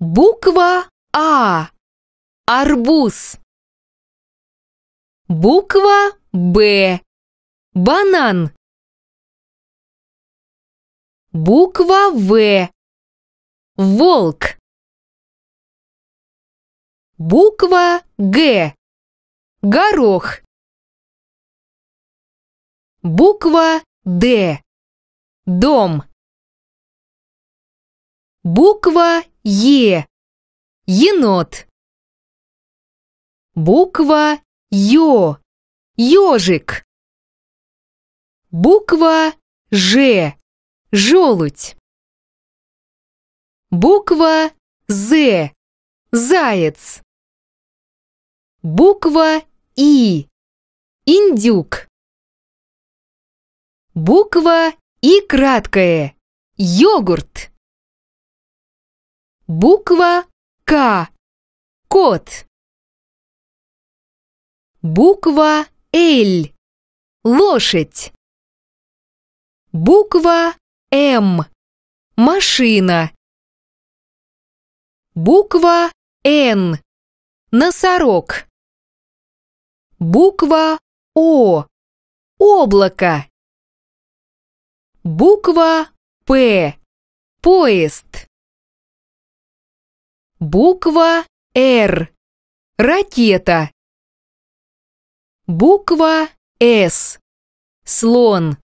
Буква А. Арбуз. Буква Б. Банан. Буква В. Волк. Буква Г. Горох. Буква Д. Дом. Буква Е. Енот. Буква Ё. Ёжик. Буква Ж. Желудь. Буква З. Заяц. Буква И. Индюк. Буква И краткое, Йогурт. Буква К. Кот. Буква Л. Лошадь. Буква М. Машина. Буква Н. Носорог. Буква О. Облако. Буква П. Поезд. Буква «Р». Ракета. Буква «С». Слон.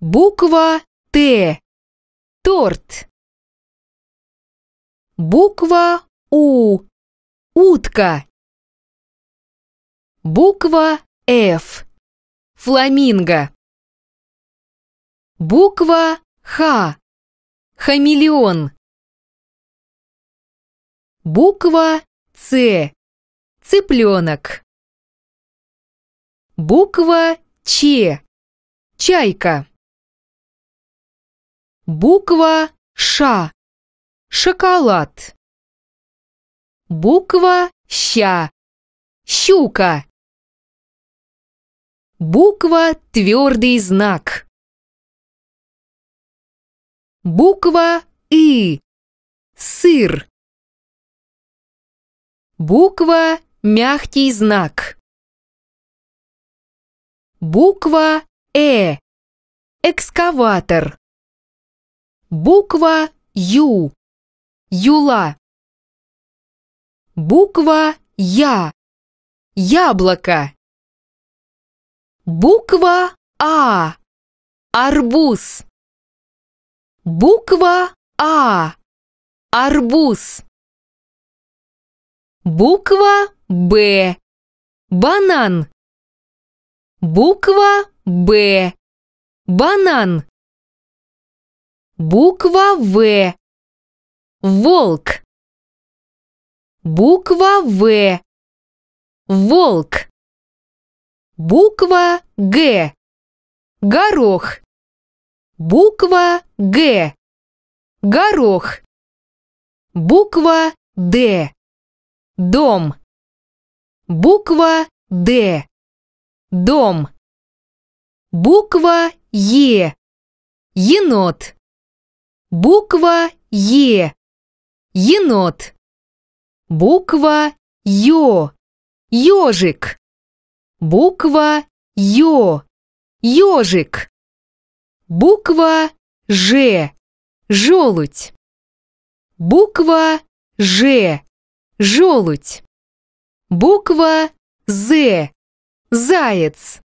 Буква «Т». Торт. Буква «У». Утка. Буква «Ф». Фламинго. Буква «Х». Хамелеон. Буква Ц. Цыпленок. Буква Ч. Чайка. Буква Ш. Шоколад. Буква Щ. Щука. Буква твердый знак. Буква И. Сыр. Буква – мягкий знак. Буква «Э» – экскаватор. Буква «Ю» – юла. Буква «Я» – яблоко. Буква «А» – арбуз. Буква «А» – арбуз. Буква Б. Банан. Буква Б. Банан. Буква В. Волк. Буква В. Волк. Буква Г. Горох. Буква Г. Горох. Буква Д. Дом. Буква Д. Дом. Буква Е. Енот. Буква Е. Енот. Буква Ё. Ёжик. Буква Ё. Ёжик. Буква Ж. Желудь. Буква Ж. Желудь. Буква З. Заяц.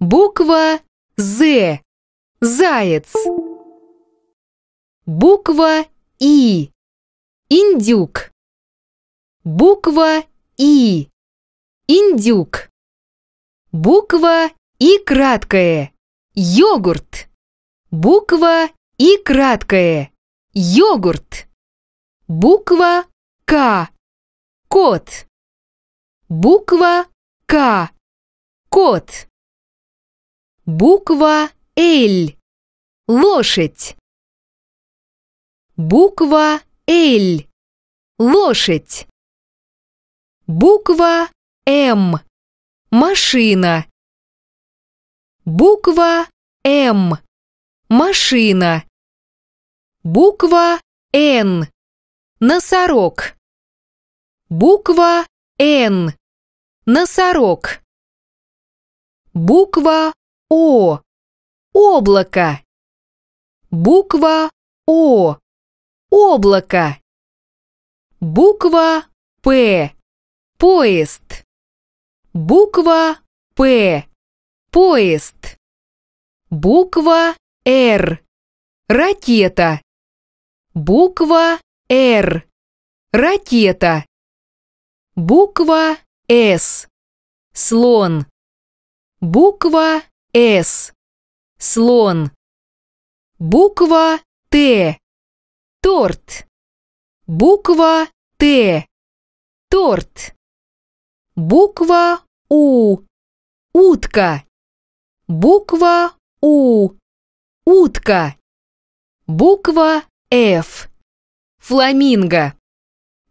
Буква З. Заяц. Буква И. Индюк. Буква И. Индюк. Буква И краткое. Йогурт. Буква И краткое. Йогурт. Буква К. Кот. Буква К. Кот. Буква Л. Лошадь. Буква Л. Лошадь. Буква М. Машина. Буква М. Машина. Буква Н. Носорог. Буква Н. Носорог. Буква О. Облако. Буква О. Облако. Буква П. Поезд. Буква П. Поезд. Буква Р. Ракета. Буква Р. Ракета. Буква С. Слон. Буква С. Слон. Буква Т. Торт. Буква Т. Торт. Буква У. Утка. Буква У. Утка. Буква Ф. Фламинго.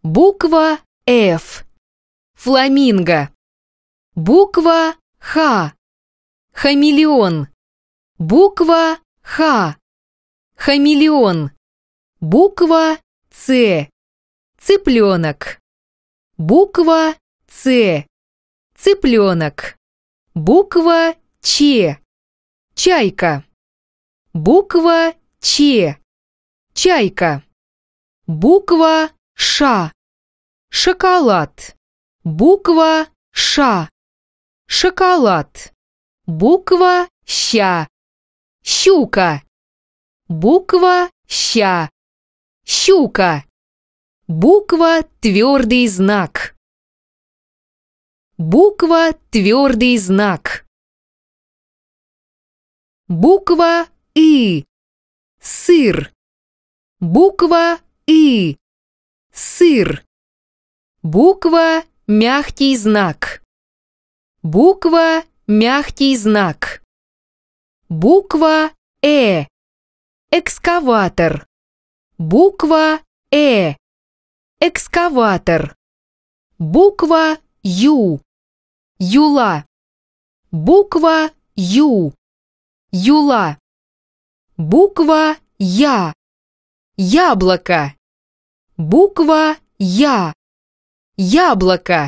Буква Ф. Фламинго. Буква Х. Хамелеон. Буква Х. Хамелеон. Буква Ц. Цыпленок. Буква Ц. Цыпленок. Буква Ч. Чайка. Буква Ч. Чайка. Буква Ш. Шоколад. Буква Ша Шоколад. Буква Ща Щука. Буква Ща Щука. Буква твердый знак. Буква твердый знак. Буква И. Сыр. Буква И. Сыр. Буква Мягкий знак. Буква мягкий знак. Буква Э. Экскаватор. Буква Э. Экскаватор. Буква Ю. Юла. Буква Ю. Юла. Буква Я. Яблоко. Буква Я. Яблоко!